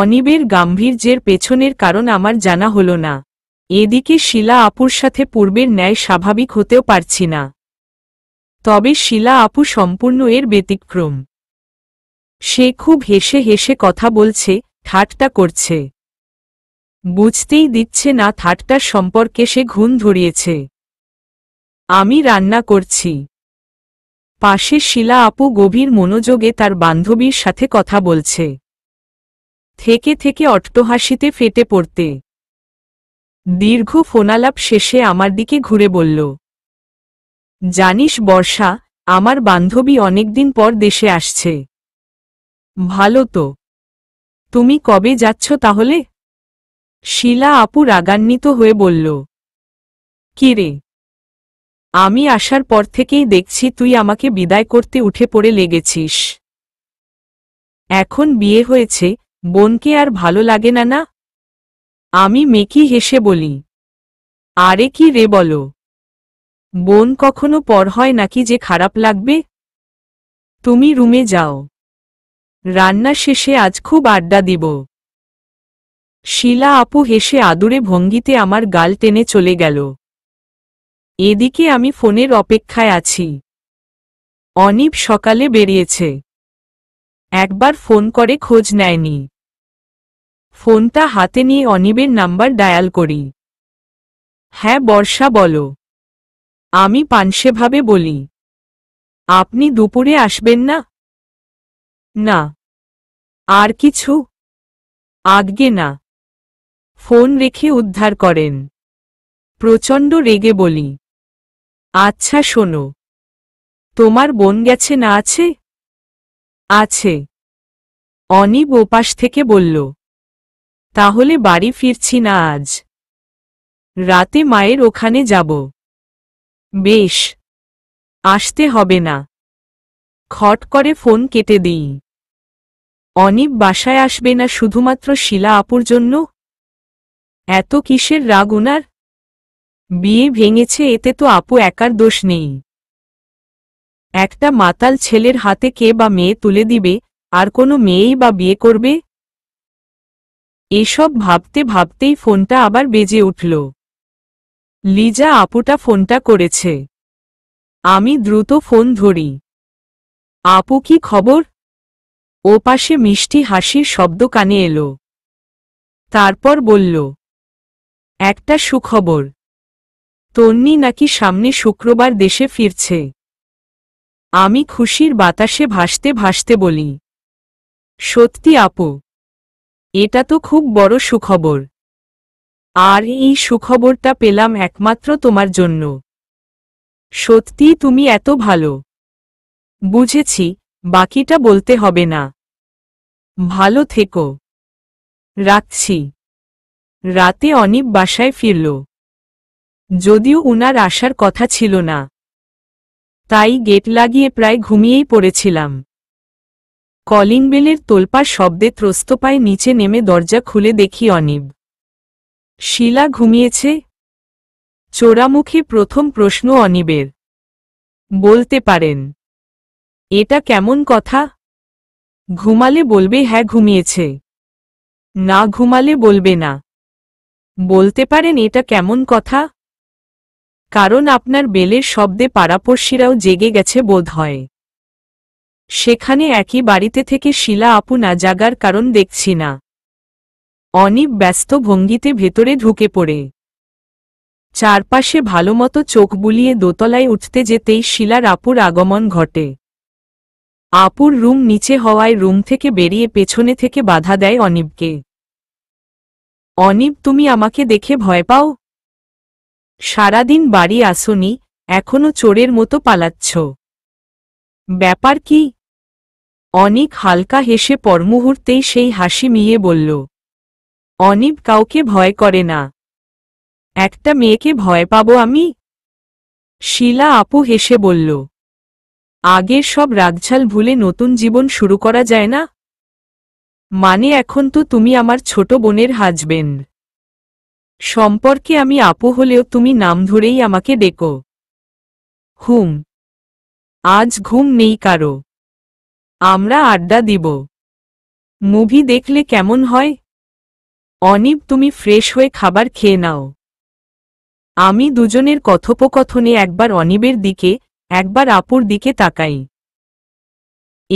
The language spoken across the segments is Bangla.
অনিবের গাম্ভীর্যের পেছনের কারণ আমার জানা হল না এদিকে শিলা আপুর সাথে পূর্বের ন্যায় স্বাভাবিক হতেও পারছি না তবে শিলা আপু সম্পূর্ণ এর ব্যতিক্রম সে খুব হেসে হেসে কথা বলছে ঠাটটা করছে বুঝতেই দিচ্ছে না থাটটার সম্পর্কে সে ঘুণ ধরিয়েছে আমি রান্না করছি পাশে শিলা আপু গভীর মনোযোগে তার বান্ধবীর সাথে কথা বলছে থেকে থেকে অট্টহাসিতে ফেটে পড়তে দীর্ঘ ফোনালাপ শেষে আমার দিকে ঘুরে বলল জানিস বর্ষা আমার বান্ধবী অনেকদিন পর দেশে আসছে ভালো তো তুমি কবে যাচ্ছ তাহলে শিলা আপু রাগান্বিত হয়ে বলল কিরে আমি আসার পর থেকেই দেখছি তুই আমাকে বিদায় করতে উঠে পড়ে লেগেছিস এখন বিয়ে হয়েছে বোনকে আর ভালো লাগে না না আমি মেকি হেসে বলি আরে কি রে বলো বোন কখনো পর হয় নাকি যে খারাপ লাগবে তুমি রুমে যাও রান্না শেষে আজ খুব আড্ডা দিব শিলা আপু হেসে আদুরে ভঙ্গিতে আমার গাল টেনে চলে গেল এদিকে আমি ফোনের অপেক্ষায় আছি অনিপ সকালে বেরিয়েছে একবার ফোন করে খোঁজ নেয়নি ফোনটা হাতে নিয়ে অনিবের নাম্বার ডায়াল করি হ্যাঁ বর্ষা বলো আমি পানসেভাবে বলি আপনি দুপুরে আসবেন না না আর কিছু আগে না ফোন রেখে উদ্ধার করেন প্রচণ্ড রেগে বলি আচ্ছা শোনো তোমার বোন গেছে না আছে আছে অনিব ওপাশ থেকে বলল তাহলে বাড়ি ফিরছি না আজ রাতে মায়ের ওখানে যাব বেশ আসতে হবে না খট করে ফোন কেটে দিই অনিব বাসায় আসবে না শুধুমাত্র শিলা আপুর জন্য এত কিসের রাগ ওনার বিয়ে ভেঙেছে এতে তো আপু একার দোষ নেই একটা মাতাল ছেলের হাতে কে বা মেয়ে তুলে দিবে আর কোনো মেয়েই বা বিয়ে করবে এসব ভাবতে ভাবতেই ফোনটা আবার বেজে উঠল লিজা আপুটা ফোনটা করেছে আমি দ্রুত ফোন ধরি আপু কি খবর ও পাশে মিষ্টি হাসির শব্দ কানে এলো তারপর বলল একটা সুখবর তন্নি নাকি সামনে শুক্রবার দেশে ফিরছে আমি খুশির বাতাসে ভাসতে ভাসতে বলি সত্যি আপু এটা তো খুব বড় সুখবর আর এই সুখবরটা পেলাম একমাত্র তোমার জন্য সত্যি তুমি এত ভালো বুঝেছি বাকিটা বলতে হবে না ভালো থেকো রাখছি রাতে অনিব বাসায় ফিরল যদিও উনার আসার কথা ছিল না তাই গেট লাগিয়ে প্রায় ঘুমিয়েই পড়েছিলাম কলিং বেলের তোলপার শব্দে ত্রস্ত পায়ে নিচে নেমে দরজা খুলে দেখি অনিব শিলা ঘুমিয়েছে চোরামুখী প্রথম প্রশ্ন অনিবের বলতে পারেন এটা কেমন কথা ঘুমালে বলবে হ্যাঁ ঘুমিয়েছে না ঘুমালে বলবে না বলতে পারেন এটা কেমন কথা কারণ আপনার বেলের শব্দে পাড়াপড়শিরাও জেগে গেছে বোধ হয় সেখানে একই বাড়িতে থেকে শিলা আপু না জাগার কারণ দেখছি না অনিপ ব্যস্ত ভঙ্গিতে ভেতরে ঢুকে পড়ে চারপাশে ভালোমতো চোখ বুলিয়ে দোতলায় উঠতে যেতেই শিলার আপুর আগমন ঘটে আপুর রুম নিচে হওয়ায় রুম থেকে বেরিয়ে পেছনে থেকে বাধা দেয় অনিপকে অনিপ তুমি আমাকে দেখে ভয় পাও সারাদিন বাড়ি আসনি এখনো চোরের মতো পালাচ্ছ ব্যাপার কি অনিক হালকা হেসে পরমুহূর্তেই সেই হাসি মিয়ে বলল অনিব কাউকে ভয় করে না একটা মেয়েকে ভয় পাব আমি শিলা আপু হেসে বলল আগের সব রাগঝাল ভুলে নতুন জীবন শুরু করা যায় না মানে এখন তো তুমি আমার ছোট বোনের হাজবেন্ড সম্পর্কে আমি আপু হলেও তুমি নাম ধরেই আমাকে ডেকো হুম আজ ঘুম নেই কারো আমরা আড্ডা দিব মুভি দেখলে কেমন হয় অনিব তুমি ফ্রেশ হয়ে খাবার খেয়ে নাও আমি দুজনের কথোপকথনে একবার অনিবের দিকে একবার আপুর দিকে তাকাই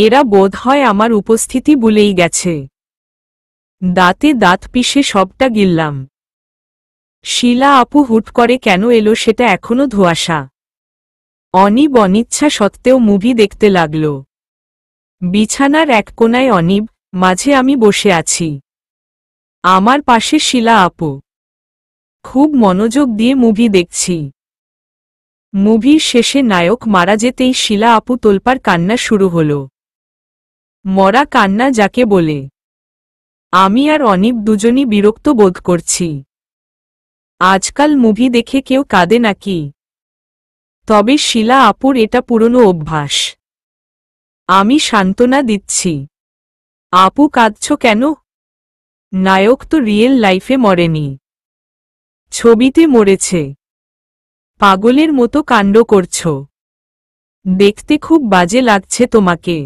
এরা বোধ হয় আমার উপস্থিতি ভুলেই গেছে দাঁতে দাঁত পিষে সবটা গিললাম শিলা আপু হুট করে কেন এলো সেটা এখনো ধোয়াশা অনিব অনিচ্ছা সত্ত্বেও মুভি দেখতে লাগল বিছানার এক কোনায় অনিব মাঝে আমি বসে আছি আমার পাশে শিলা আপু খুব মনোযোগ দিয়ে মুভি দেখছি মুভির শেষে নায়ক মারা যেতেই শিলা আপু তোলপার কান্না শুরু হল মরা কান্না যাকে বলে আমি আর অনিব দুজনই বিরক্ত বোধ করছি আজকাল মুভি দেখে কেউ কাঁদে নাকি তবে শিলা আপুর এটা পুরনো অভ্যাস আমি সান্ত্বনা দিচ্ছি আপু কাঁদছ কেন নায়ক তো রিয়েল লাইফে মরেনি ছবিতে মরেছে পাগলের মতো কাণ্ড করছ দেখতে খুব বাজে লাগছে তোমাকে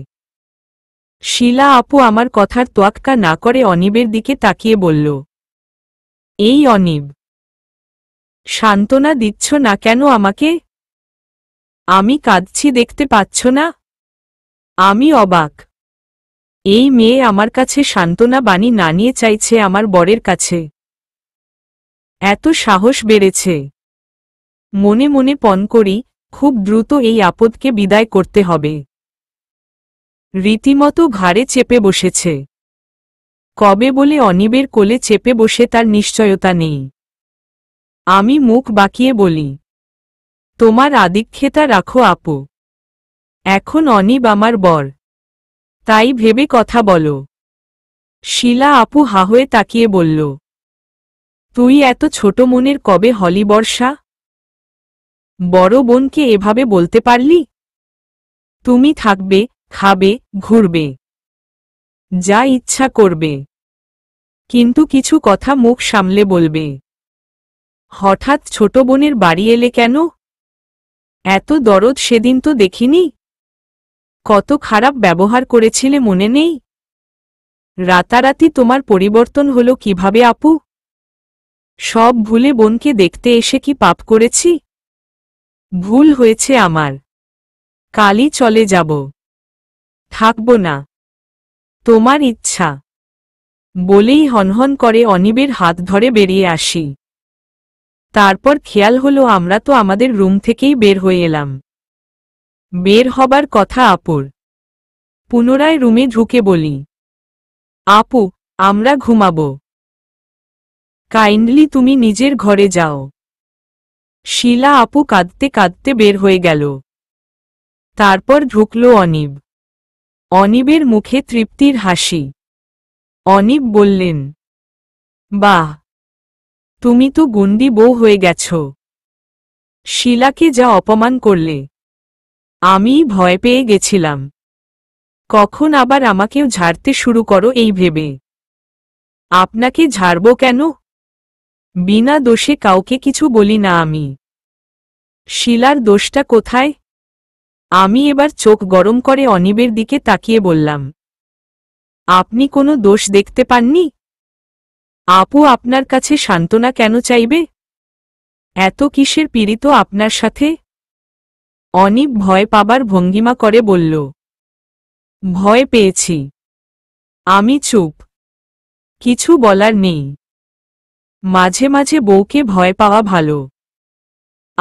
শিলা আপু আমার কথার তোয়াক্কা না করে অনিবের দিকে তাকিয়ে বলল এই অনিব সান্ত্বনা দিচ্ছ না কেন আমাকে আমি কাঁদছি দেখতে পাচ্ছ না আমি অবাক এই মেয়ে আমার কাছে সান্ত্বনা বাণী না নিয়ে চাইছে আমার বরের কাছে এত সাহস বেড়েছে মনে মনে পণ করি খুব দ্রুত এই আপদকে বিদায় করতে হবে রীতিমতো ঘাড়ে চেপে বসেছে কবে বলে অনিবের কোলে চেপে বসে তার নিশ্চয়তা নেই আমি মুখ বাঁকিয়ে বলি তোমার আদিক্ষেতা রাখো আপু এখন অনিব আমার বর তাই ভেবে কথা বলো শিলা আপু হা হয়ে তাকিয়ে বলল তুই এত ছোট মনের কবে হলি বর্ষা বড় বোনকে এভাবে বলতে পারলি তুমি থাকবে খাবে ঘুরবে যা ইচ্ছা করবে কিন্তু কিছু কথা মুখ সামলে বলবে হঠাৎ ছোট বোনের বাড়ি এলে কেন এত দরদ সেদিন তো দেখিনি কত খারাপ ব্যবহার করেছিলে মনে নেই রাতারাতি তোমার পরিবর্তন হলো কিভাবে আপু সব ভুলে বোনকে দেখতে এসে কি পাপ করেছি ভুল হয়েছে আমার কালই চলে যাব থাকব না তোমার ইচ্ছা বলেই হনহন করে অনিবের হাত ধরে বেরিয়ে আসি তারপর খেয়াল হলো আমরা তো আমাদের রুম থেকেই বের হয়ে এলাম বের হবার কথা আপুর পুনরায় রুমে ঢুকে বলি আপু আমরা ঘুমাব কাইন্ডলি তুমি নিজের ঘরে যাও শিলা আপু কাঁদতে কাঁদতে বের হয়ে গেল তারপর ঢুকল অনিব অনিবের মুখে তৃপ্তির হাসি অনিব বললেন বাহ তুমি তো গুন্ডি বউ হয়ে গেছ শিলাকে যা অপমান করলে আমি ভয় পেয়ে গেছিলাম কখন আবার আমাকেও ঝাড়তে শুরু করো এই ভেবে আপনাকে ঝাড়ব কেন বিনা দোষে কাউকে কিছু বলি না আমি শিলার দোষটা কোথায় আমি এবার চোখ গরম করে অনিবের দিকে তাকিয়ে বললাম আপনি কোনো দোষ দেখতে পাননি আপু আপনার কাছে সান্ত্বনা কেন চাইবে এত কিসের পীড়িত আপনার সাথে অনিপ ভয় পাবার ভঙ্গিমা করে বলল ভয় পেয়েছি আমি চুপ কিছু বলার নেই মাঝে মাঝে বউকে ভয় পাওয়া ভালো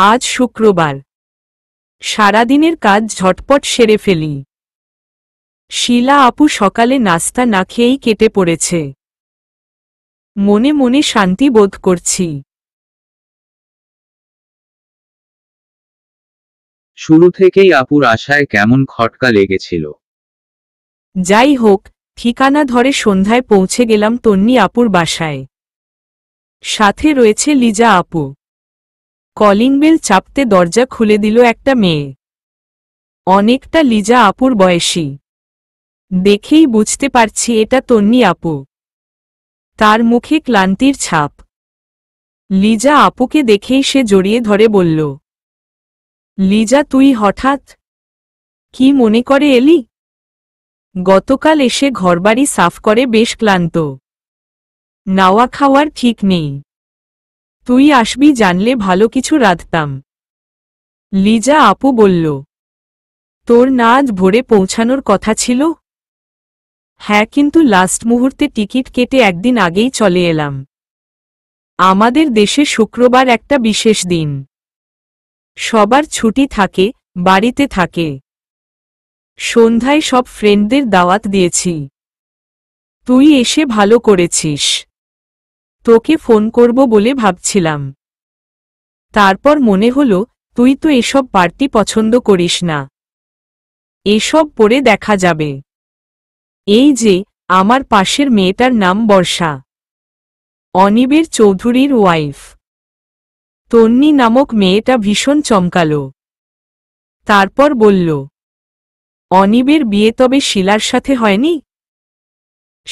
আজ শুক্রবার সারাদিনের কাজ ঝটপট সেরে ফেলি শিলা আপু সকালে নাস্তা না খেয়েই কেটে পড়েছে মনে মনে শান্তি বোধ করছি শুরু থেকেই আপুর আশায় কেমন খটকা লেগেছিল যাই হোক ঠিকানা ধরে সন্ধ্যায় পৌঁছে গেলাম তন্নি আপুর বাসায় সাথে রয়েছে লিজা আপু কলিং বেল চাপতে দরজা খুলে দিল একটা মেয়ে অনেকটা লিজা আপুর বয়সী দেখেই বুঝতে পারছি এটা তন্নি আপু তার মুখে ক্লান্তির ছাপ লিজা আপুকে দেখেই সে জড়িয়ে ধরে বলল লিজা তুই হঠাৎ কি মনে করে এলি গতকাল এসে ঘরবাড়ি সাফ করে বেশ ক্লান্ত নাওয়া খাওয়ার ঠিক নেই তুই আসবি জানলে ভালো কিছু রাঁধতাম লিজা আপু বলল তোর না আজ ভোরে পৌঁছানোর কথা ছিল হ্যাঁ কিন্তু লাস্ট মুহূর্তে টিকিট কেটে একদিন আগেই চলে এলাম আমাদের দেশে শুক্রবার একটা বিশেষ দিন সবার ছুটি থাকে বাড়িতে থাকে সন্ধ্যায় সব ফ্রেন্ডদের দাওয়াত দিয়েছি তুই এসে ভালো করেছিস তোকে ফোন করব বলে ভাবছিলাম তারপর মনে হল তুই তো এসব পার্টি পছন্দ করিস না এসব পরে দেখা যাবে এই যে আমার পাশের মেয়েটার নাম বর্ষা অনিবের চৌধুরীর ওয়াইফ তন্নি নামক মেয়েটা ভীষণ চমকাল তারপর বলল অনিবের বিয়ে তবে শিলার সাথে হয়নি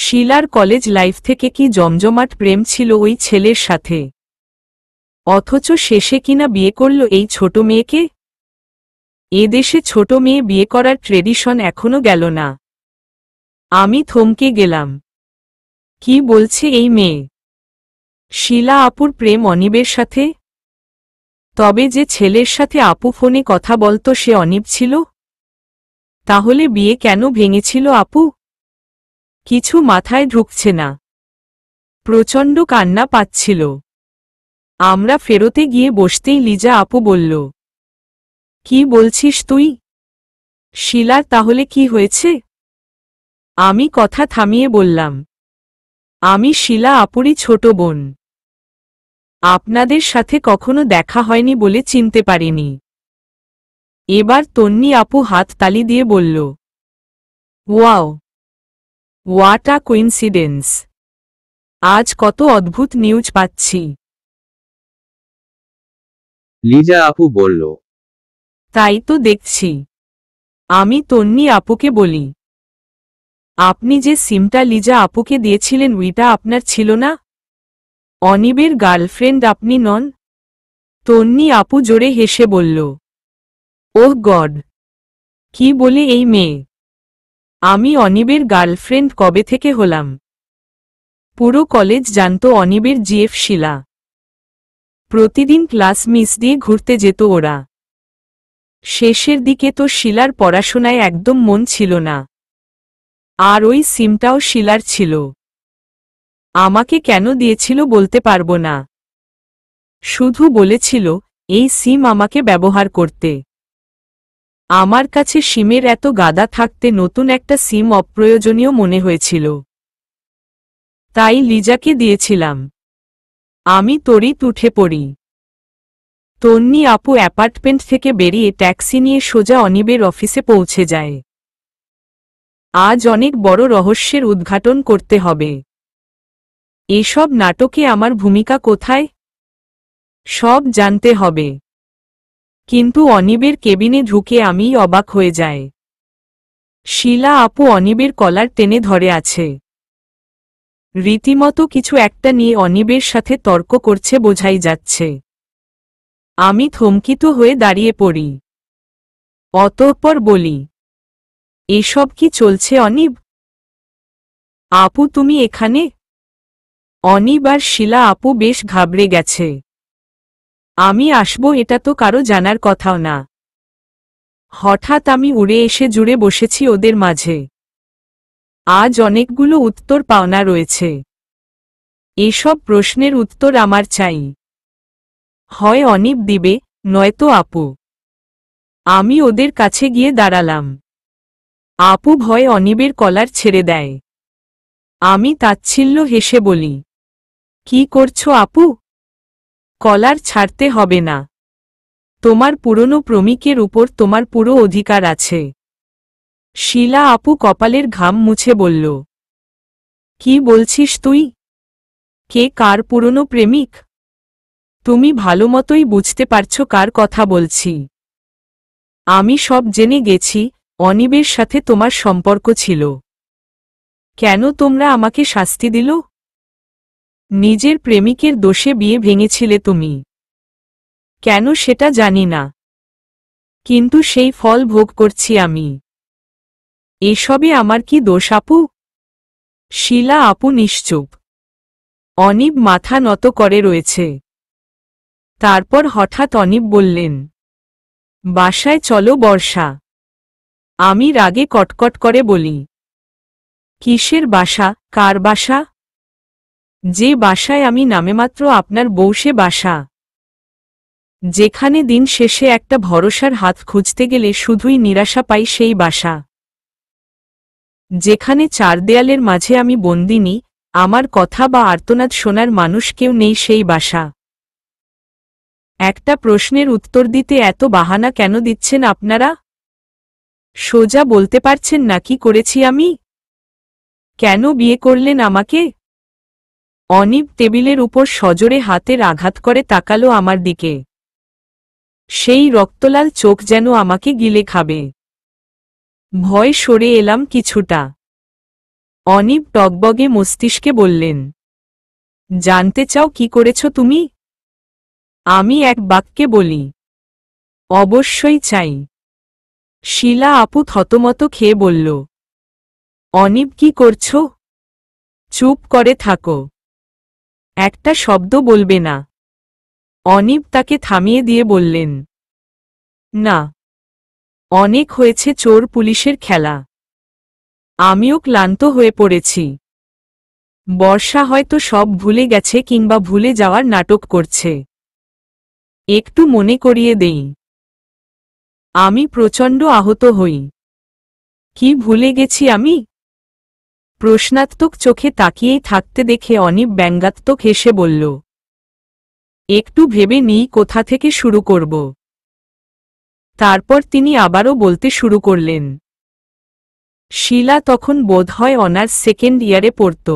শিলার কলেজ লাইফ থেকে কি জমজমাট প্রেম ছিল ওই ছেলের সাথে অথচ শেষে কিনা বিয়ে করল এই ছোট মেয়েকে এদেশে ছোট মেয়ে বিয়ে করার ট্রেডিশন এখনো গেল না আমি থমকে গেলাম কি বলছে এই মেয়ে শিলা আপুর প্রেম অনিবের সাথে তবে যে ছেলের সাথে আপু ফোনে কথা বলতো সে অনিব ছিল তাহলে বিয়ে কেন ভেঙেছিল আপু কিছু মাথায় ঢুকছে না প্রচণ্ড কান্না পাচ্ছিল আমরা ফেরতে গিয়ে বসতেই লিজা আপু বলল কি বলছিস তুই শিলার তাহলে কি হয়েছে আমি কথা থামিয়ে বললাম আমি শিলা আপুরি ছোট বোন আপনাদের সাথে কখনো দেখা হয়নি বলে চিনতে পারিনি এবার তন্নি আপু হাত তালি দিয়ে বলল ওয়াও ওয়াট আ কোইন্সিডেন্স আজ কত অদ্ভুত নিউজ পাচ্ছি লিজা আপু বলল তাই তো দেখছি আমি তন্নি আপুকে বলি আপনি যে সিমটা লিজা আপুকে দিয়েছিলেন উইটা আপনার ছিল না অনিবের গার্লফ্রেন্ড আপনি নন তন্নি আপু জোরে হেসে বলল ওহ গড কি বলে এই মেয়ে আমি অনিবের গার্লফ্রেন্ড কবে থেকে হলাম পুরো কলেজ জানত অনিবের জিএফ শিলা প্রতিদিন ক্লাস মিস দিয়ে ঘুরতে যেত ওরা শেষের দিকে তো শিলার পড়াশোনায় একদম মন ছিল না আর ওই সিমটাও শিলার ছিল আমাকে কেন দিয়েছিল বলতে পারব না শুধু বলেছিল এই সিম আমাকে ব্যবহার করতে আমার কাছে সিমের এত গাদা থাকতে নতুন একটা সিম অপ্রয়োজনীয় মনে হয়েছিল তাই লিজাকে দিয়েছিলাম আমি তরিত উঠে পড়ি তন্নি আপু অ্যাপার্টমেন্ট থেকে বেরিয়ে ট্যাক্সি নিয়ে সোজা অনিবের অফিসে পৌঁছে যায় আজ অনেক বড় রহস্যের উদ্ঘাটন করতে হবে এসব নাটকে আমার ভূমিকা কোথায় সব জানতে হবে কিন্তু অনিবের কেবিনে ঢুকে আমি অবাক হয়ে যায় শিলা আপু অনিবের কলার টেনে ধরে আছে রীতিমতো কিছু একটা নিয়ে অনিবের সাথে তর্ক করছে বোঝাই যাচ্ছে আমি থমকিত হয়ে দাঁড়িয়ে পড়ি অতঃপর বলি এসব কি চলছে অনিব আপু তুমি এখানে অনিব আর শিলা আপু বেশ ঘাবড়ে গেছে আমি আসব এটা তো কারো জানার কথাও না হঠাৎ আমি উড়ে এসে জুড়ে বসেছি ওদের মাঝে আজ অনেকগুলো উত্তর পাওনা রয়েছে এসব প্রশ্নের উত্তর আমার চাই হয় অনিব দিবে নয়তো আপু আমি ওদের কাছে গিয়ে দাঁড়ালাম আপু ভয়ে অনিবের কলার ছেড়ে দেয় আমি তাচ্ছিল্য হেসে বলি কি করছো আপু কলার ছাড়তে হবে না তোমার পুরনো প্রমিকের উপর তোমার পুরো অধিকার আছে শিলা আপু কপালের ঘাম মুছে বলল কি বলছিস তুই কে কার পুরনো প্রেমিক তুমি ভালোমতোই বুঝতে পারছো কার কথা বলছি আমি সব জেনে গেছি অনিবের সাথে তোমার সম্পর্ক ছিল কেন তোমরা আমাকে শাস্তি দিল নিজের প্রেমিকের দোষে বিয়ে ভেঙেছিলে তুমি কেন সেটা জানি না কিন্তু সেই ফল ভোগ করছি আমি এসবে আমার কি দোষ আপু শিলা আপু নিশ্চুপ অনিব মাথা নত করে রয়েছে তারপর হঠাৎ অনিব বললেন বাসায় চলো বর্ষা আমি রাগে কটকট করে বলি কিসের বাসা কার বাসা যে বাসায় আমি নামেমাত্র আপনার বৌসে বাসা যেখানে দিন শেষে একটা ভরসার হাত খুঁজতে গেলে শুধুই নিরাশা পাই সেই বাসা যেখানে চার দেয়ালের মাঝে আমি বন্দিনী আমার কথা বা আর্তনাদ শোনার মানুষ কেউ নেই সেই বাসা একটা প্রশ্নের উত্তর দিতে এত বাহানা কেন দিচ্ছেন আপনারা সোজা বলতে পারছেন না কি করেছি আমি কেন বিয়ে করলেন আমাকে অনিব টেবিলের উপর সজোরে হাতের আঘাত করে তাকালো আমার দিকে সেই রক্তলাল চোখ যেন আমাকে গিলে খাবে ভয় সরে এলাম কিছুটা অনিব টগবগে মস্তিষ্কে বললেন জানতে চাও কি করেছ তুমি আমি এক বাক্যে বলি অবশ্যই চাই শিলা আপু থতমত খেয়ে বলল অনিব কি করছো চুপ করে থাকো একটা শব্দ বলবে না অনিব তাকে থামিয়ে দিয়ে বললেন না অনেক হয়েছে চোর পুলিশের খেলা আমিও ক্লান্ত হয়ে পড়েছি বর্ষা হয়তো সব ভুলে গেছে কিংবা ভুলে যাওয়ার নাটক করছে একটু মনে করিয়ে দেই আমি প্রচণ্ড আহত হই কি ভুলে গেছি আমি প্রশ্নাত্মক চোখে তাকিয়েই থাকতে দেখে অনিপ ব্যঙ্গাত্মক হেসে বলল একটু ভেবে নিই কোথা থেকে শুরু করব তারপর তিনি আবারও বলতে শুরু করলেন শিলা তখন বোধ হয় অনার্স সেকেন্ড ইয়ারে পড়ত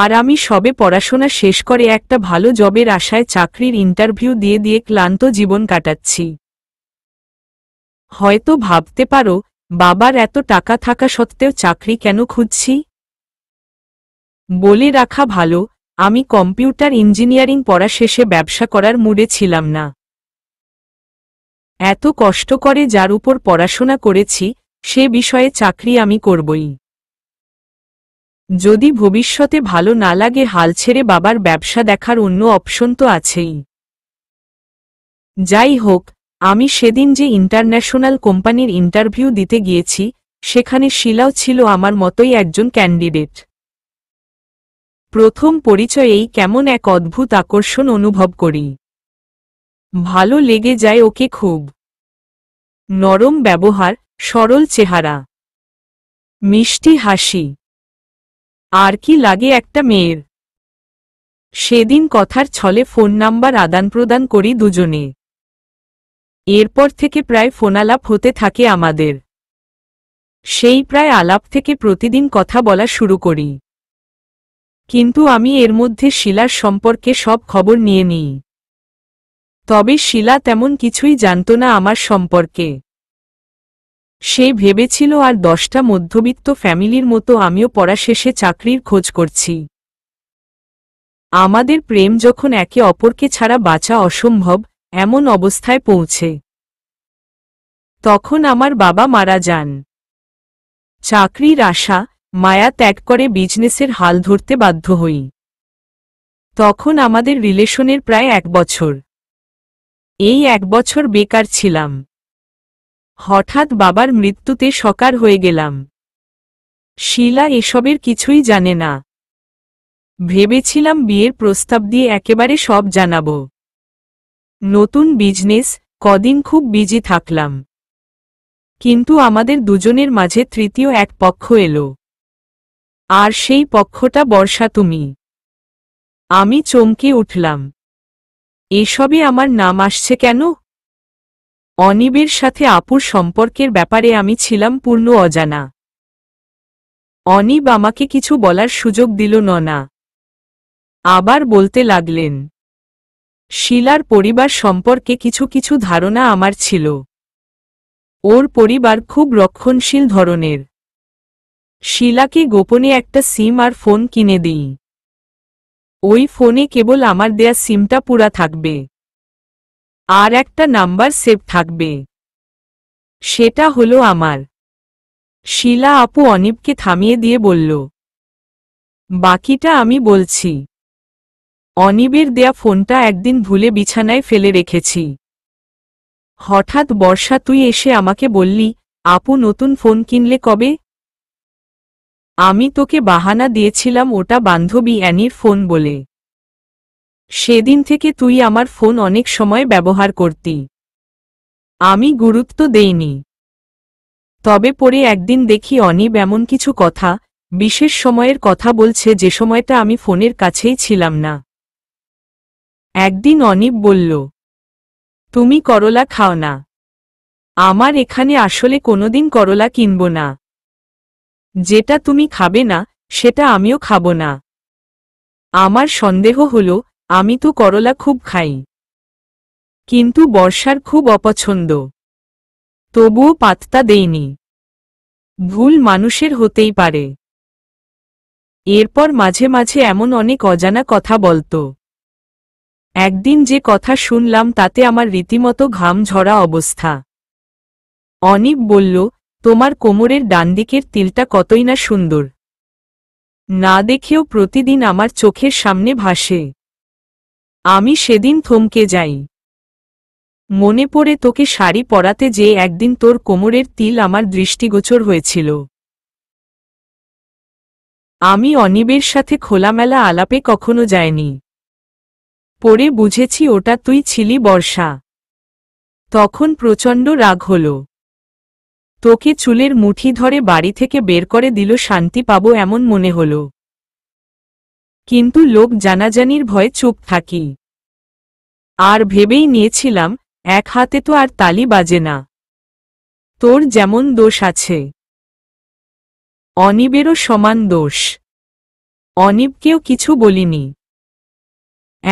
আর আমি সবে পড়াশোনা শেষ করে একটা ভালো জবের আশায় চাকরির ইন্টারভিউ দিয়ে দিয়ে ক্লান্ত জীবন কাটাচ্ছি হয়তো ভাবতে পারো বাবার এত টাকা থাকা সত্ত্বেও চাকরি কেন খুঁজছি বলে রাখা ভালো আমি কম্পিউটার ইঞ্জিনিয়ারিং পড়া শেষে ব্যবসা করার মুডে ছিলাম না এত কষ্ট করে যার উপর পড়াশোনা করেছি সে বিষয়ে চাকরি আমি করবই যদি ভবিষ্যতে ভালো না লাগে হাল ছেড়ে বাবার ব্যবসা দেখার অন্য অপশন তো আছেই যাই হোক আমি সেদিন যে ইন্টারন্যাশনাল কোম্পানির ইন্টারভিউ দিতে গিয়েছি সেখানে শিলাও ছিল আমার মতোই একজন ক্যান্ডিডেট প্রথম পরিচয়েই কেমন এক অদ্ভুত আকর্ষণ অনুভব করি ভালো লেগে যায় ওকে খুব নরম ব্যবহার সরল চেহারা মিষ্টি হাসি আর কি লাগে একটা মেয়ের সেদিন কথার ছলে ফোন নাম্বার আদান প্রদান করি দুজনে এরপর থেকে প্রায় ফোনালাপ হতে থাকে আমাদের সেই প্রায় আলাপ থেকে প্রতিদিন কথা বলা শুরু করি কিন্তু আমি এর মধ্যে শিলার সম্পর্কে সব খবর নিয়ে নিই তবে শিলা তেমন কিছুই জানত না আমার সম্পর্কে সে ভেবেছিল আর দশটা মধ্যবিত্ত ফ্যামিলির মতো আমিও পড়া শেষে চাকরির খোঁজ করছি আমাদের প্রেম যখন একে অপরকে ছাড়া বাঁচা অসম্ভব এমন অবস্থায় পৌঁছে তখন আমার বাবা মারা যান চাকরির আশা মায়া ত্যাগ করে বিজনেসের হাল ধরতে বাধ্য হই তখন আমাদের রিলেশনের প্রায় এক বছর এই এক বছর বেকার ছিলাম হঠাৎ বাবার মৃত্যুতে সকার হয়ে গেলাম শিলা এসবের কিছুই জানে না ভেবেছিলাম বিয়ের প্রস্তাব দিয়ে একেবারে সব জানাবো নতুন বিজনেস কদিন খুব বিজি থাকলাম কিন্তু আমাদের দুজনের মাঝে তৃতীয় এক পক্ষ এলো আর সেই পক্ষটা বর্ষা তুমি আমি চমকে উঠলাম এসবে আমার নাম আসছে কেন অনিবের সাথে আপুর সম্পর্কের ব্যাপারে আমি ছিলাম পূর্ণ অজানা অনিব আমাকে কিছু বলার সুযোগ দিল ননা আবার বলতে লাগলেন শিলার পরিবার সম্পর্কে কিছু কিছু ধারণা আমার ছিল ওর পরিবার খুব রক্ষণশীল ধরনের শিলাকে গোপনে একটা সিম আর ফোন কিনে দিই ওই ফোনে কেবল আমার দেয়া সিমটা পুরা থাকবে আর একটা নাম্বার সেভ থাকবে সেটা হলো আমার শিলা আপু অনিপকে থামিয়ে দিয়ে বলল বাকিটা আমি বলছি অনিবের দেয়া ফোনটা একদিন ভুলে বিছানায় ফেলে রেখেছি হঠাৎ বর্ষা তুই এসে আমাকে বললি আপু নতুন ফোন কিনলে কবে আমি তোকে বাহানা দিয়েছিলাম ওটা বান্ধবী অ্যানির ফোন বলে সেদিন থেকে তুই আমার ফোন অনেক সময় ব্যবহার করতি আমি গুরুত্ব দেইনি তবে পরে একদিন দেখি অনিব এমন কিছু কথা বিশেষ সময়ের কথা বলছে যে সময়টা আমি ফোনের কাছেই ছিলাম না একদিন অনিপ বলল তুমি করলা খাও না আমার এখানে আসলে কোনোদিন করলা কিনব না যেটা তুমি খাবে না সেটা আমিও খাব না আমার সন্দেহ হল আমি তো করলা খুব খাই কিন্তু বর্ষার খুব অপছন্দ তবুও পাত্তা দেইনি ভুল মানুষের হতেই পারে এরপর মাঝে মাঝে এমন অনেক অজানা কথা বলতো একদিন যে কথা শুনলাম তাতে আমার রীতিমতো ঘাম ঝরা অবস্থা অনিব বলল তোমার কোমরের ডানদিকের তিলটা কতই না সুন্দর না দেখেও প্রতিদিন আমার চোখের সামনে ভাসে আমি সেদিন থমকে যাই মনে পড়ে তোকে শাড়ি পরাতে যে একদিন তোর কোমরের তিল আমার দৃষ্টিগোচর হয়েছিল আমি অনিবের সাথে খোলামেলা আলাপে কখনো যায়নি পরে বুঝেছি ওটা তুই ছিলি বর্ষা তখন প্রচণ্ড রাগ হল তোকে চুলের মুঠি ধরে বাড়ি থেকে বের করে দিল শান্তি পাব এমন মনে হল কিন্তু লোক জানাজানির ভয়ে চুপ থাকি আর ভেবেই নিয়েছিলাম এক হাতে তো আর তালি বাজে না তোর যেমন দোষ আছে অনিবেরও সমান দোষ অনিবকেও কিছু বলিনি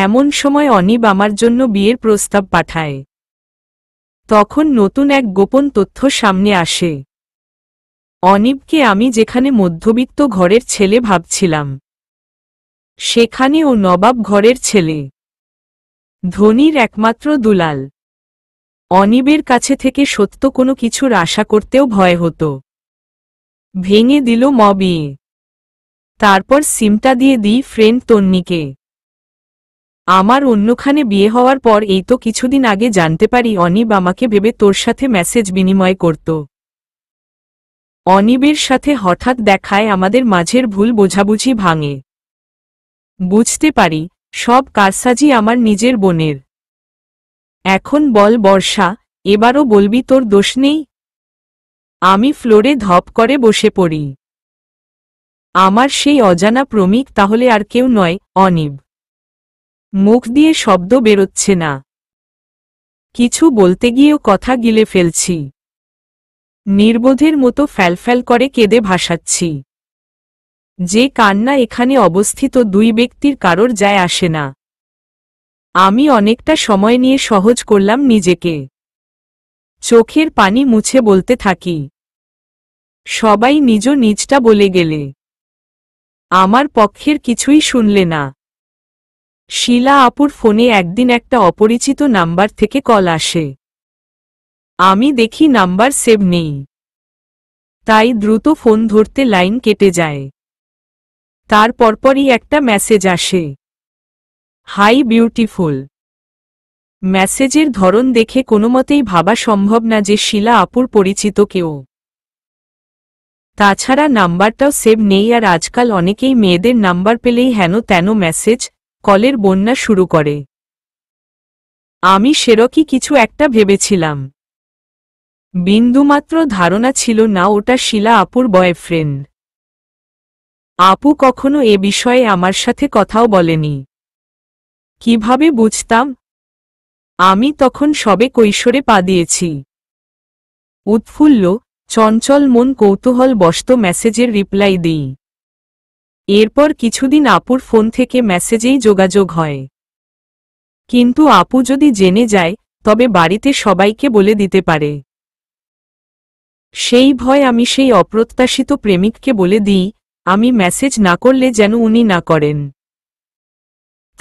এমন সময় অনিব আমার জন্য বিয়ের প্রস্তাব পাঠায় তখন নতুন এক গোপন তথ্য সামনে আসে অনিবকে আমি যেখানে মধ্যবিত্ত ঘরের ছেলে ভাবছিলাম সেখানে ও নবাব ঘরের ছেলে ধনির একমাত্র দুলাল অনিবের কাছে থেকে সত্য কোনো কিছুর আশা করতেও ভয় হতো ভেঙে দিল মবি তারপর সিমটা দিয়ে দিই ফ্রেন্ড তন্নিকে আমার অন্যখানে বিয়ে হওয়ার পর এই তো কিছুদিন আগে জানতে পারি অনিব আমাকে ভেবে তোর সাথে মেসেজ বিনিময় করত অনিবের সাথে হঠাৎ দেখায় আমাদের মাঝের ভুল বোঝাবুঝি ভাঙে বুঝতে পারি সব কারসাজি আমার নিজের বোনের এখন বল বর্ষা এবারও বলবি তোর দোষ নেই আমি ফ্লোরে ধপ করে বসে পড়ি আমার সেই অজানা প্রমিক তাহলে আর কেউ নয় অনিব মুখ দিয়ে শব্দ বেরোচ্ছে না কিছু বলতে গিয়েও কথা গিলে ফেলছি নির্বোধের মতো ফ্যালফ্যাল করে কেঁদে ভাসাচ্ছি যে কান্না এখানে অবস্থিত দুই ব্যক্তির কারোর যায় আসে না আমি অনেকটা সময় নিয়ে সহজ করলাম নিজেকে চোখের পানি মুছে বলতে থাকি সবাই নিজ নিজটা বলে গেলে আমার পক্ষের কিছুই শুনলে না শিলা আপুর ফোনে একদিন একটা অপরিচিত নাম্বার থেকে কল আসে আমি দেখি নাম্বার সেভ নেই তাই দ্রুত ফোন ধরতে লাইন কেটে যায় তার পরপরই একটা মেসেজ আসে হাই বিউটিফুল মেসেজের ধরন দেখে কোনোমতেই ভাবা সম্ভব না যে শিলা আপুর পরিচিত কেউ তাছাড়া নাম্বারটাও সেভ নেই আর আজকাল অনেকেই মেয়েদের নাম্বার পেলেই হেন তেন মেসেজ কলের বন্যা শুরু করে আমি সেরকি কিছু একটা ভেবেছিলাম বিন্দুমাত্র ধারণা ছিল না ওটা শিলা আপুর বয়ফ্রেন্ড আপু কখনো এ বিষয়ে আমার সাথে কথাও বলেনি কিভাবে বুঝতাম আমি তখন সবে কৈশোরে পা দিয়েছি উৎফুল্ল চঞ্চল মন কৌতূহল বসত মেসেজের রিপ্লাই দিই এরপর কিছুদিন আপুর ফোন থেকে মেসেজেই যোগাযোগ হয় কিন্তু আপু যদি জেনে যায় তবে বাড়িতে সবাইকে বলে দিতে পারে সেই ভয় আমি সেই অপ্রত্যাশিত প্রেমিককে বলে দিই আমি মেসেজ না করলে যেন উনি না করেন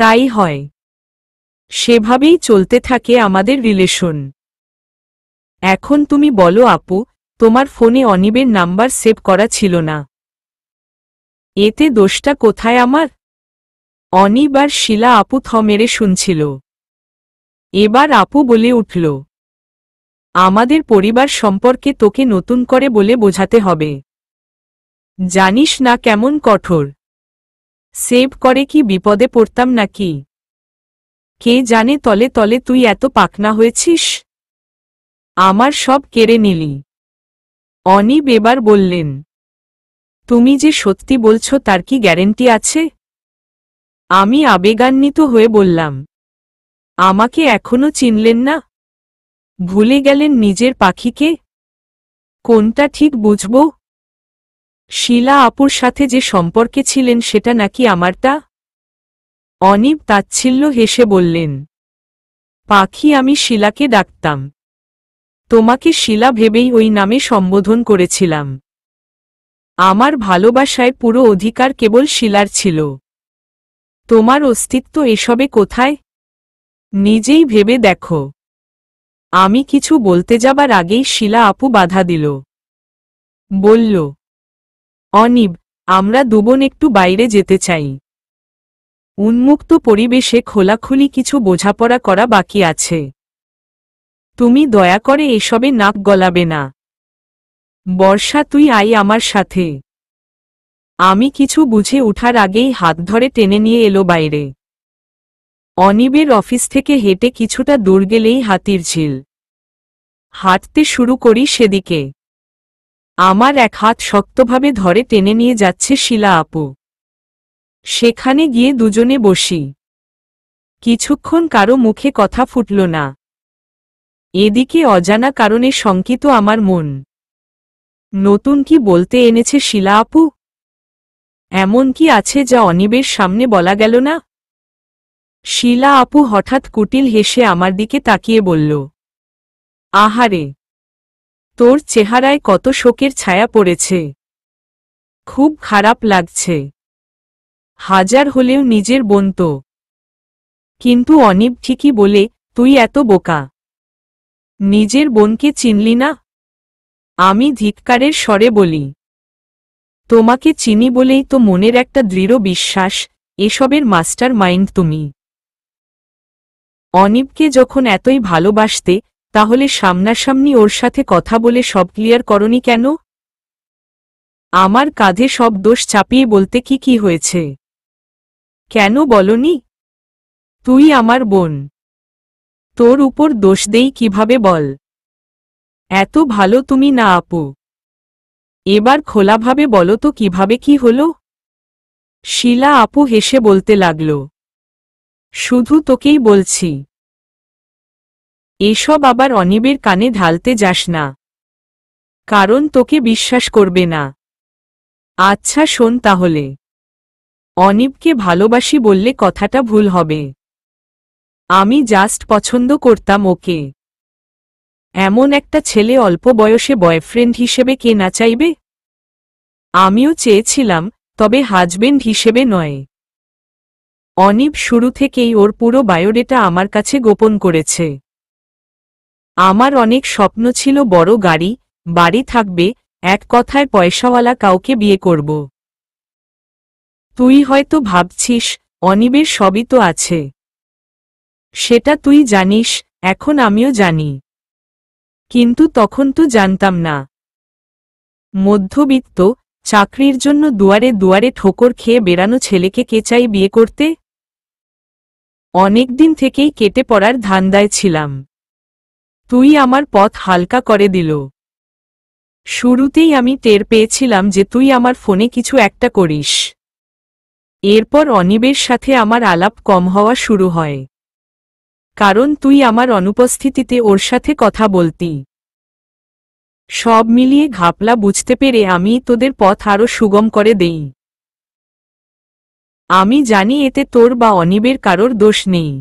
তাই হয় সেভাবেই চলতে থাকে আমাদের রিলেশন এখন তুমি বলো আপু তোমার ফোনে অনিবের নাম্বার সেভ করা ছিল না এতে দোষটা কোথায় আমার অনিবার শিলা আপু থ মেরে শুনছিল এবার আপু বলে উঠল আমাদের পরিবার সম্পর্কে তোকে নতুন করে বলে বোঝাতে হবে জানিস না কেমন কঠোর সেভ করে কি বিপদে পড়তাম নাকি কে জানে তলে তলে তুই এত পাকনা হয়েছিস আমার সব কেড়ে নিলি অনিব এবার বললেন তুমি যে সত্যি বলছ তার কি গ্যারেন্টি আছে আমি আবেগান্বিত হয়ে বললাম আমাকে এখনো চিনলেন না ভুলে গেলেন নিজের পাখিকে কোনটা ঠিক বুঝব শিলা আপুর সাথে যে সম্পর্কে ছিলেন সেটা নাকি আমারটা অনিব তাচ্ছিল্য হেসে বললেন পাখি আমি শিলাকে ডাকতাম তোমাকে শিলা ভেবেই ওই নামে সম্বোধন করেছিলাম আমার ভালোবাসায় পুরো অধিকার কেবল শিলার ছিল তোমার অস্তিত্ব এসবে কোথায় নিজেই ভেবে দেখো আমি কিছু বলতে যাবার আগেই শিলা আপু বাধা দিল বলল অনিব আমরা দুবন একটু বাইরে যেতে চাই উন্মুক্ত পরিবেশে খোলাখুলি কিছু বোঝাপড়া করা বাকি আছে তুমি দয়া করে এসবে নাক গলাবে না বর্ষা তুই আই আমার সাথে আমি কিছু বুঝে উঠার আগেই হাত ধরে টেনে নিয়ে এলো বাইরে অনিবের অফিস থেকে হেঁটে কিছুটা দূর গেলেই হাতির ঝিল হাঁটতে শুরু করি সেদিকে আমার এক হাত শক্তভাবে ধরে টেনে নিয়ে যাচ্ছে শিলা আপু সেখানে গিয়ে দুজনে বসি কিছুক্ষণ কারো মুখে কথা ফুটল না এদিকে অজানা কারণে শঙ্কিত আমার মন নতুন কি বলতে এনেছে শিলা আপু এমন কি আছে যা অনিবের সামনে বলা গেল না শিলা আপু হঠাৎ কুটিল হেসে আমার দিকে তাকিয়ে বলল আহারে তোর চেহারায় কত শোকের ছায়া পড়েছে খুব খারাপ লাগছে হাজার হলেও নিজের বোন তো কিন্তু অনিব ঠিকই বলে তুই এত বোকা নিজের বোনকে চিনলি না আমি ধিৎকারের স্বরে বলি তোমাকে চিনি বলেই তো মনের একটা দৃঢ় বিশ্বাস এসবের মাস্টার মাইন্ড তুমি অনিবকে যখন এতই ভালোবাসতে তাহলে সামনাসামনি ওর সাথে কথা বলে সব ক্লিয়ার করনি কেন আমার কাঁধে সব দোষ চাপিয়ে বলতে কি কি হয়েছে কেন বলনি তুই আমার বোন তোর উপর দোষ দেই কিভাবে বল এত ভালো তুমি না আপু এবার খোলাভাবে বলো তো কিভাবে কি হল শিলা আপু হেসে বলতে লাগল শুধু তোকেই বলছি এসব আবার অনিবের কানে ঢালতে যাস না কারণ তোকে বিশ্বাস করবে না আচ্ছা শোন তাহলে অনিবকে ভালোবাসি বললে কথাটা ভুল হবে আমি জাস্ট পছন্দ করতাম ওকে এমন একটা ছেলে অল্প বয়সে বয়ফ্রেন্ড হিসেবে কে না চাইবে আমিও চেয়েছিলাম তবে হাজবেন্ড হিসেবে নয় অনিব শুরু থেকেই ওর পুরো বায়োডেটা আমার কাছে গোপন করেছে আমার অনেক স্বপ্ন ছিল বড় গাড়ি বাড়ি থাকবে এক কথায় পয়সাওয়ালা কাউকে বিয়ে করব তুই হয়তো ভাবছিস অনিবের সবই তো আছে সেটা তুই জানিস এখন আমিও জানি কিন্তু তখন তো জানতাম না মধ্যবিত্ত চাকরির জন্য দুয়ারে দুয়ারে ঠোকর খেয়ে বেড়ানো ছেলেকে কে চাই বিয়ে করতে অনেকদিন থেকেই কেটে পড়ার ধান্দায় ছিলাম তুই আমার পথ হালকা করে দিল শুরুতেই আমি টের পেয়েছিলাম যে তুই আমার ফোনে কিছু একটা করিস এরপর অনিবের সাথে আমার আলাপ কম হওয়া শুরু হয় কারণ তুই আমার অনুপস্থিতিতে ওর সাথে কথা বলতি সব মিলিয়ে ঘাপলা বুঝতে পেরে আমি তোদের পথ আরও সুগম করে দেই আমি জানি এতে তোর বা অনিবের কারোর দোষ নেই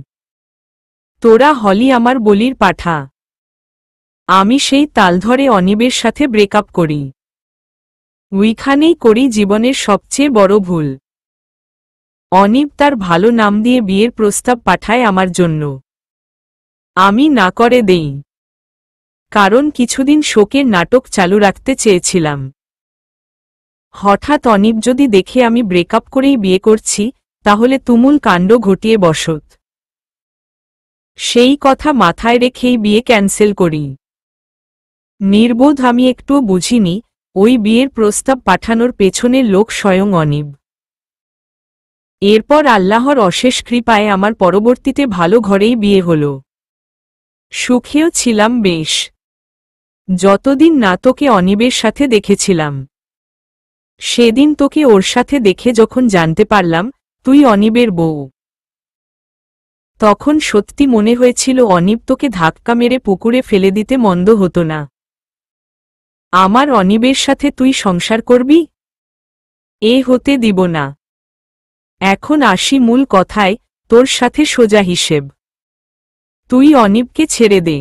তোরা হলি আমার বলির পাঠা আমি সেই তাল ধরে অনিবের সাথে ব্রেকআপ করি উইখানেই করি জীবনের সবচেয়ে বড় ভুল অনিব তার ভালো নাম দিয়ে বিয়ের প্রস্তাব পাঠায় আমার জন্য আমি না করে দেই কারণ কিছুদিন শোকের নাটক চালু রাখতে চেয়েছিলাম হঠাৎ অনীপ যদি দেখে আমি ব্রেকআপ করেই বিয়ে করছি তাহলে তুমুল কাণ্ড ঘটিয়ে বসত সেই কথা মাথায় রেখেই বিয়ে ক্যান্সেল করি নির্বোধ আমি একটু বুঝিনি ওই বিয়ের প্রস্তাব পাঠানোর পেছনে লোক স্বয়ং অনিব এরপর আল্লাহর অশেষ কৃপায় আমার পরবর্তীতে ভালো ঘরেই বিয়ে হলো সুখেও ছিলাম বেশ যতদিন না তোকে অনিবের সাথে দেখেছিলাম সেদিন তোকে ওর সাথে দেখে যখন জানতে পারলাম তুই অনিবের বউ তখন সত্যি মনে হয়েছিল অনিব তোকে ধাক্কা মেরে পুকুরে ফেলে দিতে মন্দ হতো না আমার অনিবের সাথে তুই সংসার করবি এ হতে দিব না এখন আসি মূল কথায় তোর সাথে সোজা হিসেব তুই অনিবকে ছেড়ে দে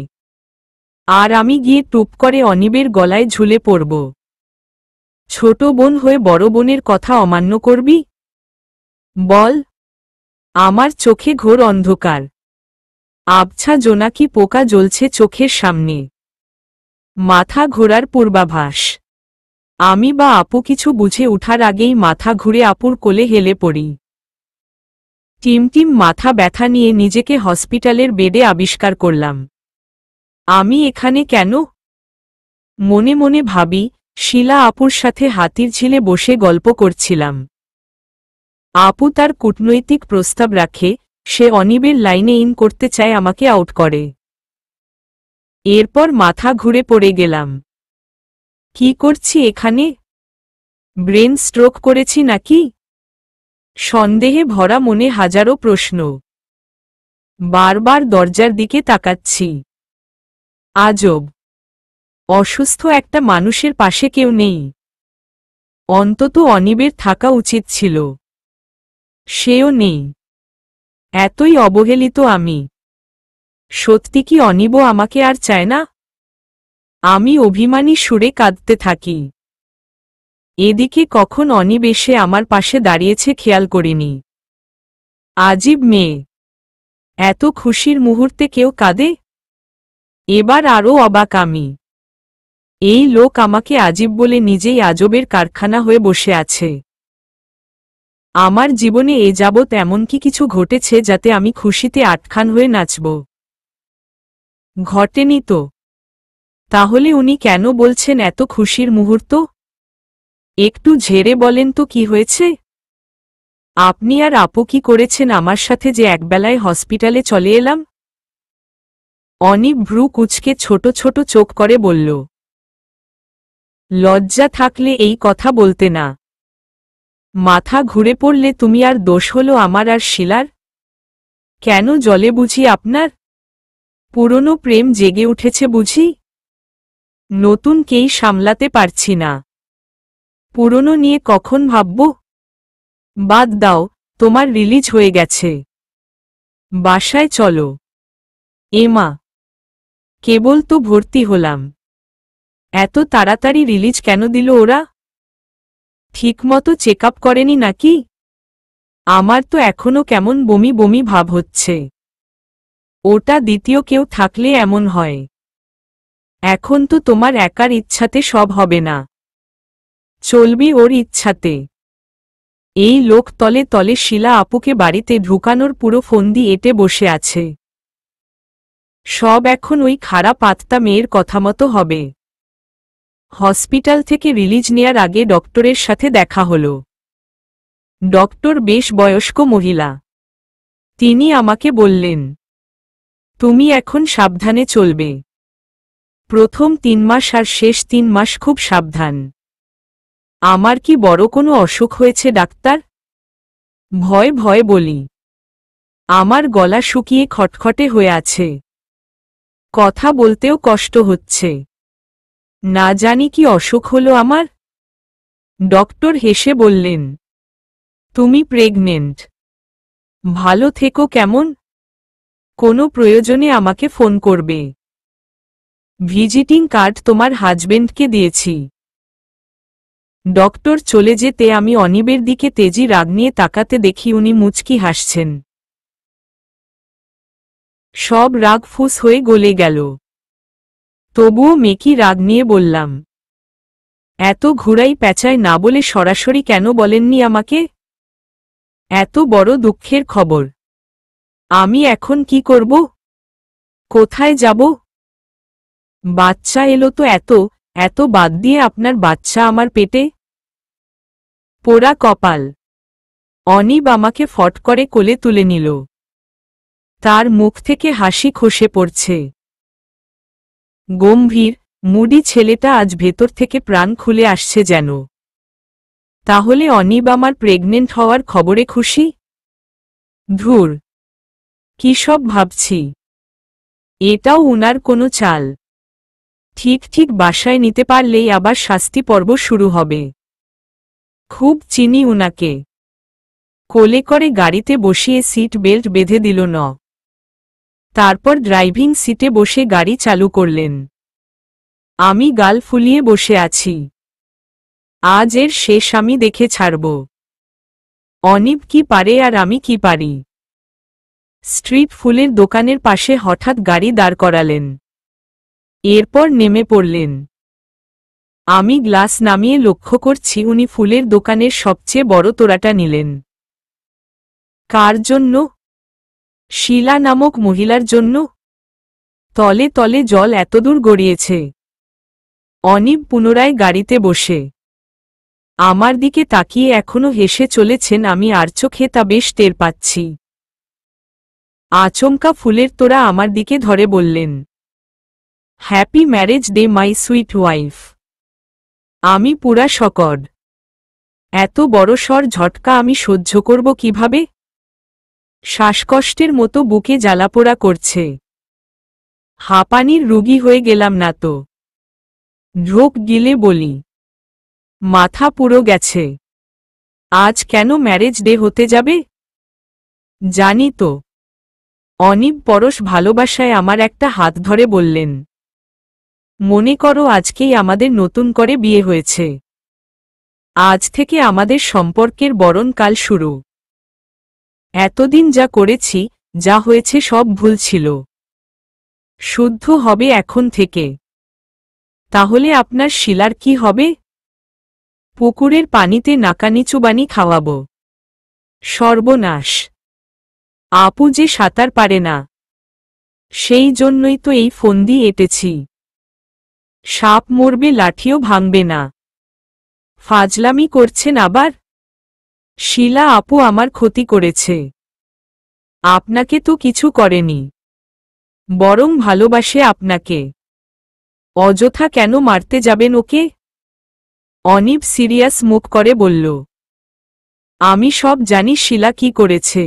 আর আমি গিয়ে টুপ করে অনিবের গলায় ঝুলে পড়ব ছোট বোন হয়ে বড় বোনের কথা অমান্য করবি বল আমার চোখে ঘোর অন্ধকার আবছা জোনাকি পোকা জ্বলছে চোখের সামনে মাথা ঘোরার পূর্বাভাস আমি বা আপু কিছু বুঝে উঠার আগেই মাথা ঘুরে আপুর কোলে হেলে পড়ি টিমটিম মাথা ব্যথা নিয়ে নিজেকে হসপিটালের বেডে আবিষ্কার করলাম আমি এখানে কেন মনে মনে ভাবি শিলা আপুর সাথে হাতির ঝিলে বসে গল্প করছিলাম আপু তার কূটনৈতিক প্রস্তাব রাখে সে অনিবের লাইনে ইন করতে চায় আমাকে আউট করে এরপর মাথা ঘুরে পড়ে গেলাম কি করছি এখানে ব্রেন স্ট্রোক করেছি নাকি সন্দেহে ভরা মনে হাজারো প্রশ্ন বারবার দরজার দিকে তাকাচ্ছি আজব অসুস্থ একটা মানুষের পাশে কেউ নেই অন্তত অনিবের থাকা উচিত ছিল সেও নেই এতই অবহেলিত আমি সত্যি কি অনিব আমাকে আর চায় না আমি অভিমানী সুরে কাঁদতে থাকি এদিকে কখন অনিবেশে আমার পাশে দাঁড়িয়েছে খেয়াল করিনি আজীব মেয়ে এত খুশির মুহূর্তে কেউ কাঁদে এবার আরও অবাক আমি এই লোক আমাকে আজীব বলে নিজেই আজবের কারখানা হয়ে বসে আছে আমার জীবনে এ যাবৎ এমন কি কিছু ঘটেছে যাতে আমি খুশিতে আটখান হয়ে নাচব ঘটেনি তো তাহলে উনি কেন বলছেন এত খুশির মুহূর্ত একটু ঝেড়ে বলেন তো কি হয়েছে আপনি আর আপু কি করেছেন আমার সাথে যে একবেলায় হসপিটালে চলে এলাম অনিক ভ্রু কুচকে ছোট ছোট চোখ করে বলল লজ্জা থাকলে এই কথা বলতে না মাথা ঘুরে পড়লে তুমি আর দোষ হলো আমার আর শিলার কেন জলে বুঝি আপনার পুরনো প্রেম জেগে উঠেছে বুঝি নতুন কেই সামলাতে পারছি না পুরনো নিয়ে কখন ভাবব বাদ দাও তোমার রিলিজ হয়ে গেছে বাসায় চলো এমা কেবল তো ভর্তি হলাম এত তাড়াতাড়ি রিলিজ কেন দিল ওরা ঠিকমতো চেক আপ করেনি নাকি আমার তো এখনো কেমন বমি বমি ভাব হচ্ছে ওটা দ্বিতীয় কেউ থাকলে এমন হয় এখন তো তোমার একার ইচ্ছাতে সব হবে না চলবি ওর ইচ্ছাতে এই লোক তলে তলে শিলা আপুকে বাড়িতে ঢুকানোর পুরো ফন্দি এটে বসে আছে সব এখন ওই খারাপ আত্মা মেয়ের কথামতো হবে হসপিটাল থেকে রিলিজ নেয়ার আগে ডক্টরের সাথে দেখা হল ডক্টর বেশ বয়স্ক মহিলা তিনি আমাকে বললেন তুমি এখন সাবধানে চলবে প্রথম তিন মাস আর শেষ তিন মাস খুব সাবধান আমার কি বড় কোনো অসুখ হয়েছে ডাক্তার ভয় ভয় বলি আমার গলা শুকিয়ে খটখটে হয়ে আছে কথা বলতেও কষ্ট হচ্ছে না জানি কি অসুখ হলো আমার ডক্টর হেসে বললেন তুমি প্রেগনেন্ট ভালো থেকো কেমন কোনো প্রয়োজনে আমাকে ফোন করবে ভিজিটিং কার্ড তোমার হাজবেন্ডকে দিয়েছি ডক্টর চলে যেতে আমি অনিবের দিকে তেজি রাগ নিয়ে তাকাতে দেখি উনি মুচকি হাসছেন সব রাগ ফুস হয়ে গলে গেল তবুও মেকি রাগ নিয়ে বললাম এত ঘুরাই প্যাঁচায় না বলে সরাসরি কেন বলেননি আমাকে এত বড় দুঃখের খবর আমি এখন কি করব কোথায় যাব বাচ্চা এলো তো এত এত বাদ দিয়ে আপনার বাচ্চা আমার পেটে পোড়া কপাল অনিব আমাকে ফট করে কোলে তুলে নিল তার মুখ থেকে হাসি খসে পড়ছে গম্ভীর মুডি ছেলেটা আজ ভেতর থেকে প্রাণ খুলে আসছে যেন তাহলে অনিব আমার প্রেগনেন্ট হওয়ার খবরে খুশি ধুর কী সব ভাবছি এটাও উনার কোনো চাল ঠিক ঠিক বাসায় নিতে পারলেই আবার শাস্তি পর্ব শুরু হবে খুব চিনি উনাকে কোলে করে গাড়িতে বসিয়ে সিট বেল্ট বেঁধে দিল ন তারপর ড্রাইভিং সিটে বসে গাড়ি চালু করলেন আমি গাল ফুলিয়ে বসে আছি আজ এর শেষ আমি দেখে ছাড়ব অনিব কি পারে আর আমি কি পারি স্ট্রিট ফুলের দোকানের পাশে হঠাৎ গাড়ি দাঁড় করালেন এরপর নেমে পড়লেন আমি গ্লাস নামিয়ে লক্ষ্য করছি উনি ফুলের দোকানের সবচেয়ে বড় তোড়াটা নিলেন কার জন্য শিলা নামক মহিলার জন্য তলে তলে জল এতদূর গড়িয়েছে অনিব পুনরায় গাড়িতে বসে আমার দিকে তাকিয়ে এখনো হেসে চলেছেন আমি আর চোখে তা বেশ টের পাচ্ছি আচমকা ফুলের তোরা আমার দিকে ধরে বললেন happy marriage day my sweet wife আমি পুরা সকড এত বড় সর ঝটকা আমি সহ্য করব কিভাবে শ্বাসকষ্টের মতো বুকে জ্বালাপোড়া করছে হাঁপানির রুগী হয়ে গেলাম না তো ঢোক গিলে বলি মাথা পুরো গেছে আজ কেন ম্যারেজ ডে হতে যাবে জানি তো অনিব পরশ ভালোবাসায় আমার একটা হাত ধরে বললেন মনে করো আজকেই আমাদের নতুন করে বিয়ে হয়েছে আজ থেকে আমাদের সম্পর্কের বরণকাল শুরু এতদিন যা করেছি যা হয়েছে সব ভুল ছিল শুদ্ধ হবে এখন থেকে তাহলে আপনার শিলার কি হবে পুকুরের পানিতে নাকানিচুবানি খাওয়াব সর্বনাশ আপু যে সাঁতার পারে না সেই জন্যই তো এই ফন্দি এটেছি সাপ মরবে লাঠিও ভাঙবে না ফাজলামি করছেন আবার শিলা আপু আমার ক্ষতি করেছে আপনাকে তো কিছু করেনি বরং ভালোবাসে আপনাকে অযথা কেন মারতে যাবেন ওকে অনিব সিরিয়াস মুখ করে বলল আমি সব জানি শিলা কি করেছে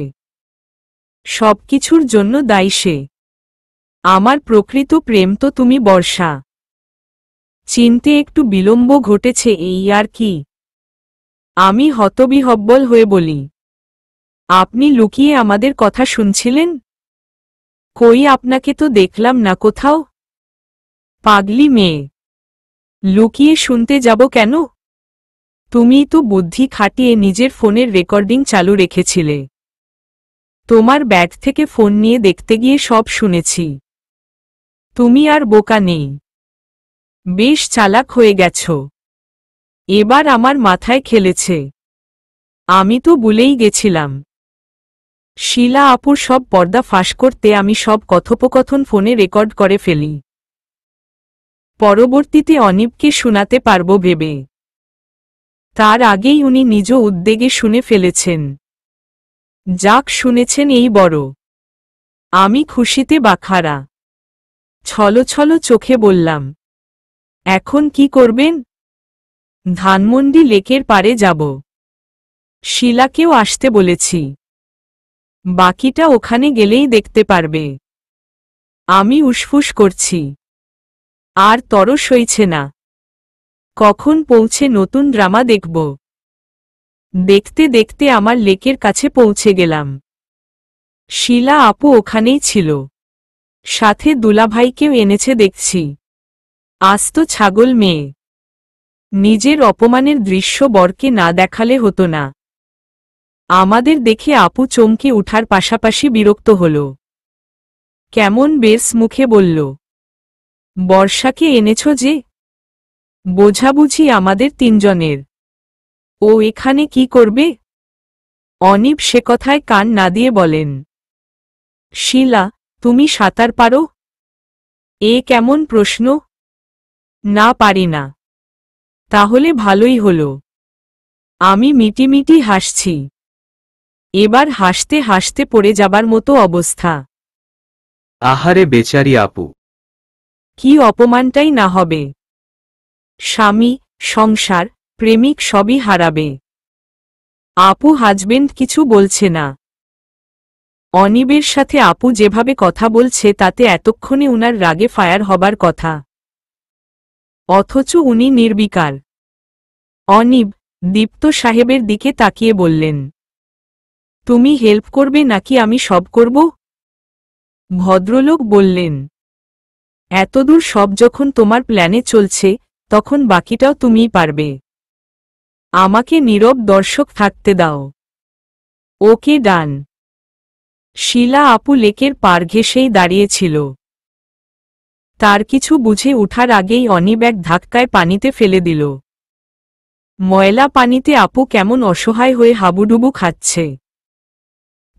সবকিছুর জন্য দায়ী সে আমার প্রকৃত প্রেম তো তুমি বর্ষা চিনতে একটু বিলম্ব ঘটেছে এই আর কি আমি হতবিহব্বল হয়ে বলি আপনি লুকিয়ে আমাদের কথা শুনছিলেন কই আপনাকে তো দেখলাম না কোথাও পাগলি মেয়ে লুকিয়ে শুনতে যাব কেন তুমি তো বুদ্ধি খাটিয়ে নিজের ফোনের রেকর্ডিং চালু রেখেছিলে তোমার ব্যাগ থেকে ফোন নিয়ে দেখতে গিয়ে সব শুনেছি তুমি আর বোকা নেই বেশ চালাক হয়ে গেছ এবার আমার মাথায় খেলেছে আমি তো বলেই গেছিলাম শিলা আপুর সব পর্দা ফাঁস করতে আমি সব কথোপকথন ফোনে রেকর্ড করে ফেলি পরবর্তীতে অনিপকে শোনাতে পারব ভেবে তার আগেই উনি নিজ উদ্বেগে শুনে ফেলেছেন যাক শুনেছেন এই বড় আমি খুশিতে বাখারা ছলো ছলো চোখে বললাম এখন কি করবেন ধানমন্ডি লেকের পারে যাব শিলাকেও আসতে বলেছি বাকিটা ওখানে গেলেই দেখতে পারবে আমি উসফুস করছি আর তরস হইছে না কখন পৌঁছে নতুন ড্রামা দেখব দেখতে দেখতে আমার লেকের কাছে পৌঁছে গেলাম শিলা আপু ওখানেই ছিল সাথে দুলাভাইকেও এনেছে দেখছি আস্ত ছাগল মেয়ে নিজের অপমানের দৃশ্য বরকে না দেখালে হতো না আমাদের দেখে আপু চমকে উঠার পাশাপাশি বিরক্ত হল কেমন বেশ মুখে বলল বর্ষাকে এনেছ যে বোঝাবুঝি আমাদের তিনজনের ও এখানে কি করবে অনিব সে কথায় কান না দিয়ে বলেন শিলা তুমি সাঁতার পারো এ কেমন প্রশ্ন না পারি না তাহলে ভালোই হল আমি মিটিমিটি হাসছি এবার হাসতে হাসতে পড়ে যাবার মতো অবস্থা আহারে বেচারি আপু কি অপমানটাই না হবে স্বামী সংসার প্রেমিক সবই হারাবে আপু হাজবেন্ড কিছু বলছে না অনিবের সাথে আপু যেভাবে কথা বলছে তাতে এতক্ষণে উনার রাগে ফায়ার হবার কথা অথচ উনি নির্বিকার অনিব দীপ্ত সাহেবের দিকে তাকিয়ে বললেন তুমি হেল্প করবে নাকি আমি সব করব ভদ্রলোক বললেন এতদূর সব যখন তোমার প্ল্যানে চলছে তখন বাকিটাও তুমিই পারবে আমাকে নীরব দর্শক থাকতে দাও ওকে ডান শিলা আপু লেকের পার ঘেসেই দাঁড়িয়েছিল তার কিছু বুঝে উঠার আগেই অনিব্যাগ ধাক্কায় পানিতে ফেলে দিল ময়লা পানিতে আপু কেমন অসহায় হয়ে হাবুডুবু খাচ্ছে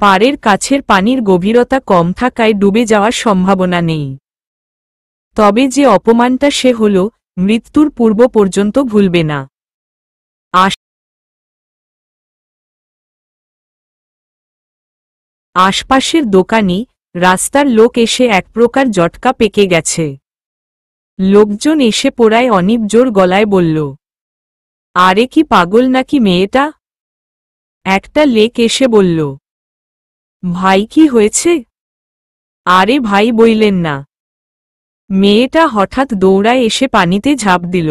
পাড়ের কাছের পানির গভীরতা কম থাকায় ডুবে যাওয়ার সম্ভাবনা নেই তবে যে অপমানটা সে হল মৃত্যুর পূর্ব পর্যন্ত ভুলবে না আশপাশের দোকানি রাস্তার লোক এসে এক প্রকার জটকা পেকে গেছে লোকজন এসে পোড়ায় অনিপ জোর গলায় বলল আরে কি পাগল নাকি মেয়েটা একটা লেক এসে বলল ভাই কি হয়েছে আরে ভাই বইলেন না মেয়েটা হঠাৎ দৌড়ায় এসে পানিতে ঝাঁপ দিল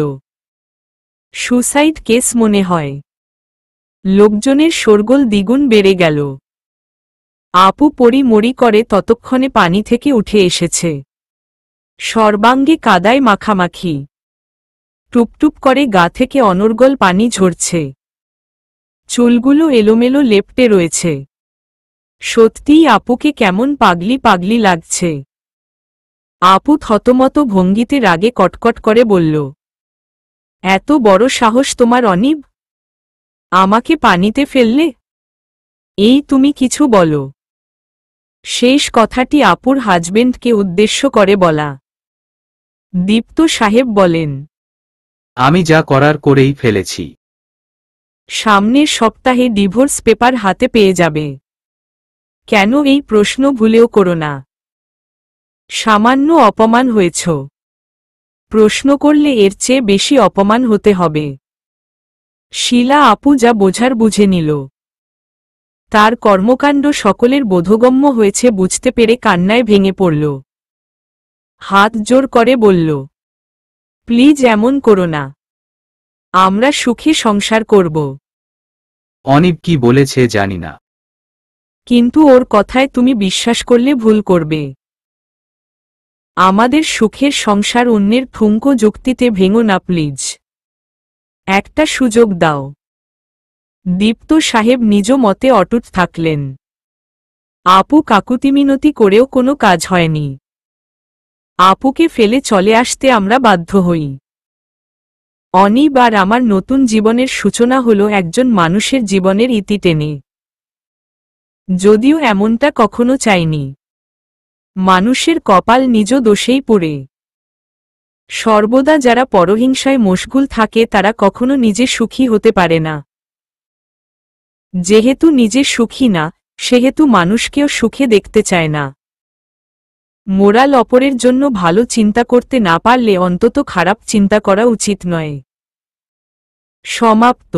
সুসাইড কেস মনে হয় লোকজনের শোরগোল দ্বিগুণ বেড়ে গেল আপু পরিমরি করে ততক্ষণে পানি থেকে উঠে এসেছে সর্বাঙ্গে কাদায় মাখামাখি টুপটুপ করে গা থেকে অনর্গল পানি ঝরছে চুলগুলো এলোমেলো লেপটে রয়েছে সত্যিই আপুকে কেমন পাগলি পাগলি লাগছে আপু থতমত ভঙ্গিতে রাগে কটকট করে বলল এত বড় সাহস তোমার অনিব আমাকে পানিতে ফেললে এই তুমি কিছু বলো শেষ কথাটি আপুর হাজবেন্ডকে উদ্দেশ্য করে বলা দীপ্ত সাহেব বলেন আমি যা করার করেই ফেলেছি সামনের সপ্তাহে ডিভোর্স পেপার হাতে পেয়ে যাবে কেন এই প্রশ্ন ভুলেও করো না সামান্য অপমান হয়েছ প্রশ্ন করলে এর চেয়ে বেশি অপমান হতে হবে শিলা আপু যা বোঝার বুঝে নিল তার কর্মকাণ্ড সকলের বোধগম্য হয়েছে বুঝতে পেরে কান্নায় ভেঙে পড়ল হাত জোর করে বলল প্লিজ এমন করো না আমরা সুখী সংসার করব অনিব কি বলেছে জানি না কিন্তু ওর কথায় তুমি বিশ্বাস করলে ভুল করবে আমাদের সুখের সংসার অন্যের ফুঙ্কো যুক্তিতে ভেঙো না প্লিজ একটা সুযোগ দাও দীপ্ত সাহেব নিজ মতে অটুট থাকলেন আপু কাকুতিমিনতি করেও কোনো কাজ হয়নি আপুকে ফেলে চলে আসতে আমরা বাধ্য হই অনিবার আমার নতুন জীবনের সূচনা হল একজন মানুষের জীবনের ইতি টেনে যদিও এমনটা কখনো চাইনি মানুষের কপাল নিজ দোষেই পড়ে সর্বদা যারা পরহিংসায় মশগুল থাকে তারা কখনো নিজে সুখী হতে পারে না যেহেতু নিজে সুখী না সেহেতু মানুষকেও সুখে দেখতে চায় না মোরাল অপরের জন্য ভালো চিন্তা করতে না পারলে অন্তত খারাপ চিন্তা করা উচিত নয় সমাপ্ত